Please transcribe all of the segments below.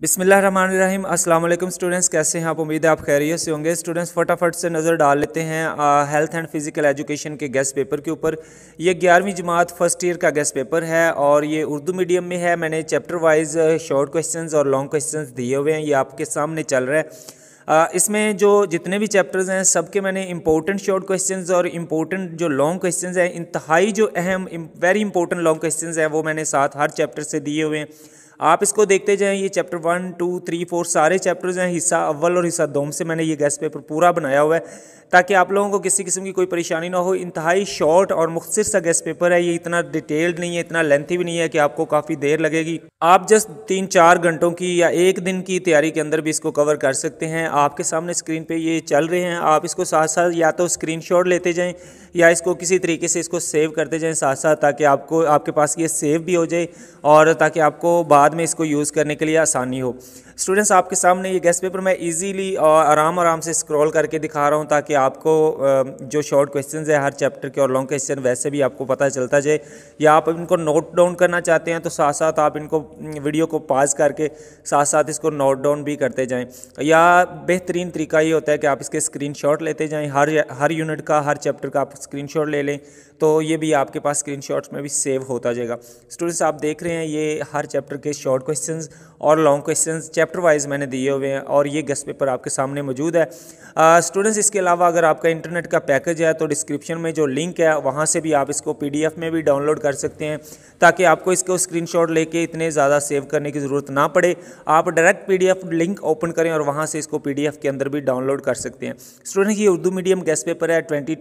बिसमीम स्टूडेंट्स कैसे हैं आप उम्मीद है आप खैरियत से होंगे स्टूडेंट्स फटाफट से नज़र डाल लेते हैं हेल्थ एंड फिज़िकल एजुकेशन के गेस्ट पेपर के ऊपर ये ग्यारहवीं जमात फर्स्ट ईयर का गेस्ट पेपर है और ये उर्दू मीडियम में है मैंने चैप्टर वाइज शॉर्ट क्वेश्चन और लॉन्ग क्वेश्चन दिए हुए हैं ये आपके सामने चल रहा है इसमें जो जितने भी चैप्टर्स हैं सबके मैंने इंपॉर्टेंट शॉर्ट क्वेश्चंस और इंपॉर्टेंट जो लॉन्ग क्वेश्चंस हैं इंतहाई जो अहम वेरी इंपॉर्टेंट लॉन्ग क्वेश्चंस हैं वो मैंने साथ हर चैप्टर से दिए हुए हैं आप इसको देखते जाएँ ये chapter one two three four सारे चैप्टर्स हैं हिस्सा अव्वल और हिस्सा दोम से मैंने ये गैस पेपर पूरा बनाया हुआ है ताकि आप लोगों को किसी किस्म की कोई परेशानी ना हो इंतहाई शॉर्ट और मुख्तर सा गैस पेपर है ये इतना डिटेल्ड नहीं है इतना लेंथी भी नहीं है कि आपको काफ़ी देर लगेगी आप जस्ट तीन चार घंटों की या एक दिन की तैयारी के अंदर भी इसको कवर कर सकते हैं आपके सामने स्क्रीन पर ये चल रहे हैं आप इसको साथ साथ या तो स्क्रीन लेते जाएँ या इसको किसी तरीके से इसको सेव करते जाएँ साथ साथ ताकि आपको आपके पास ये सेव भी हो जाए और ताकि आपको बाद बाद में इसको यूज़ करने के लिए आसानी हो स्टूडेंट्स आपके सामने ये गेस्ट पेपर मैं इजीली और आराम आराम से स्क्रॉल करके दिखा रहा हूँ ताकि आपको जो शॉर्ट क्वेश्चन है हर चैप्टर के और लॉन्ग क्वेश्चन वैसे भी आपको पता चलता जाए या आप इनको नोट डाउन करना चाहते हैं तो साथ साथ आप इनको वीडियो को पॉज करके साथ साथ इसको नोट डाउन भी करते जाएँ या बेहतरीन तरीका ये होता है कि आप इसके स्क्रीन लेते जाएँ हर हर यूनिट का हर चैप्टर का आप स्क्रीन ले लें तो ये भी आपके पास स्क्रीन में भी सेव होता जाएगा स्टूडेंट्स आप देख रहे हैं ये हर चैप्टर के शॉर्ट क्वेश्चन और लॉन्ग क्वेश्चन चैप्टर वाइज मैंने दिए हुए हैं और ये गेस्ट पेपर आपके सामने मौजूद है स्टूडेंट्स इसके अलावा अगर आपका इंटरनेट का पैकेज है तो डिस्क्रिप्शन में जो लिंक है वहाँ से भी आप इसको पी में भी डाउनलोड कर सकते हैं ताकि आपको इसको स्क्रीन लेके इतने ज़्यादा सेव करने की ज़रूरत ना पड़े आप डायरेक्ट पी लिंक ओपन करें और वहाँ से इसको पी के अंदर भी डाउनलोड कर सकते हैं स्टूडेंट ये उर्दू मीडियम गेस्ट पेपर है ट्वेंटी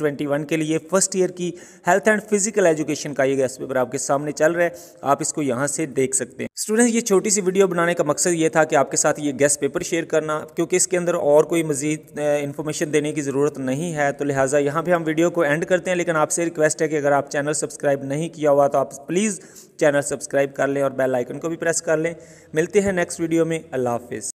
के लिए फर्स्ट ईयर की हेल्थ एंड फिजिकल एजुकेशन का ये गेस्ट पेपर आपके सामने चल रहा है आप इसको यहाँ से देख सकते हैं स्टूडेंट्स ये छोटी सी वीडियो बनाने का मकसद ये था कि आपके आपके साथ ये गेस्ट पेपर शेयर करना क्योंकि इसके अंदर और कोई मज़ीद इन्फॉर्मेशन देने की ज़रूरत नहीं है तो लिहाजा यहाँ पर हम वीडियो को एंड करते हैं लेकिन आपसे रिक्वेस्ट है कि अगर आप चैनल सब्सक्राइब नहीं किया हुआ तो आप प्लीज़ चैनल सब्सक्राइब कर लें और बेल आइकन को भी प्रेस कर लें मिलते हैं नेक्स्ट वीडियो में अल्लाह हाफिज़